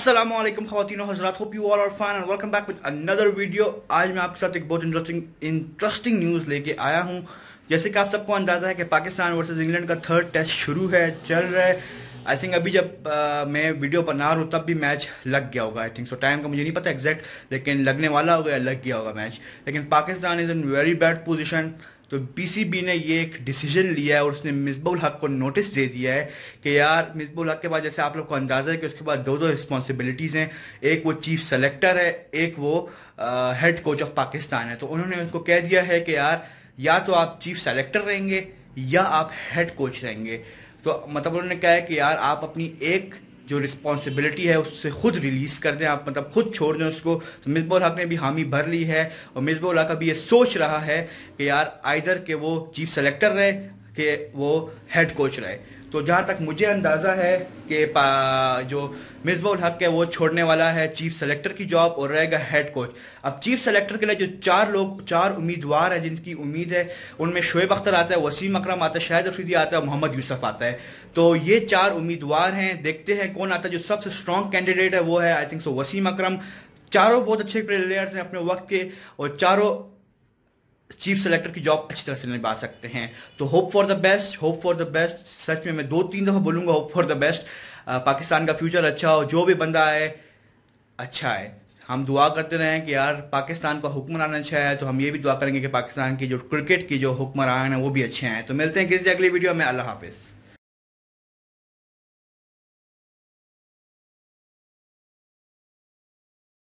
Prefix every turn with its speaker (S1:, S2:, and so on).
S1: असलम खातिन हजरात hope you all are fine and welcome back with another video आज मैं आपके साथ एक बहुत इंटरेस्टिंग इंटरेस्टिंग न्यूज़ लेके आया हूँ जैसे कि आप सबको अंदाज़ा है कि पाकिस्तान वर्सेस इंग्लैंड का थर्ड टेस्ट शुरू है चल रहा है आई थिंक अभी जब आ, मैं वीडियो बना रहा हूँ तब भी मैच लग गया होगा आई थिंक सो टाइम का मुझे नहीं पता एग्जैक्ट लेकिन लगने वाला होगा या लग गया होगा मैच लेकिन Pakistan is in very bad position तो बीसीबी ने ये एक डिसीजन लिया है और उसने मिसबुल हक को नोटिस दे दिया है कि यार मिसबुल हक के बाद जैसे आप लोग को अंदाज़ा है कि उसके बाद दो दो रिस्पॉन्सिबिलिटीज़ हैं एक वो चीफ सेलेक्टर है एक वो हेड कोच ऑफ पाकिस्तान है तो उन्होंने उसको कह दिया है कि यार या तो आप चीफ सेलेक्टर रहेंगे या आप हेड कोच रहेंगे तो मतलब उन्होंने कहा है कि यार आप अपनी एक जो रिस्पॉन्सिबिलिटी है उससे खुद रिलीज़ कर दें आप मतलब खुद छोड़ दें उसको मिसबा तो मिसबोल हक ने भी हामी भर ली है और मिसबा हक अभी ये सोच रहा है कि यार आइधर के वो चीफ सेलेक्टर रहे कि वो हेड कोच रहे तो जहाँ तक मुझे अंदाज़ा है कि जो मिसबाउल हक है वो छोड़ने वाला है चीफ सेलेक्टर की जॉब और रहेगा हेड कोच अब चीफ सेलेक्टर के लिए जो चार लोग चार उम्मीदवार हैं जिनकी उम्मीद है उनमें शोएब अख्तर आता है वसीम अकरम आता है शाहिद अफरीदी आता है मोहम्मद यूसफ आता है तो ये चार उम्मीदवार हैं देखते हैं कौन आता है जो सबसे स्ट्रॉन्ग कैंडिडेट है वो है आई थिंक सो वसीम अक्रम चारों बहुत अच्छे प्लेयर्स हैं अपने वक्त के और चारों चीफ सेलेक्टर की जॉब अच्छी तरह से निभा सकते हैं तो hope for the best hope for the best सच में मैं दो तीन दफ़ा बोलूंगा hope for the best Pakistan का फ्यूचर अच्छा हो जो भी बंदा आए अच्छा है हम दुआ करते रहे कि यार पाकिस्तान का हुक्मरान अच्छा है तो हम ये भी दुआ करेंगे कि पाकिस्तान की जो क्रिकेट की जो हुक्मरान है वो भी अच्छे हैं तो मिलते हैं किसी अगली वीडियो में अल्लाह हाफिज़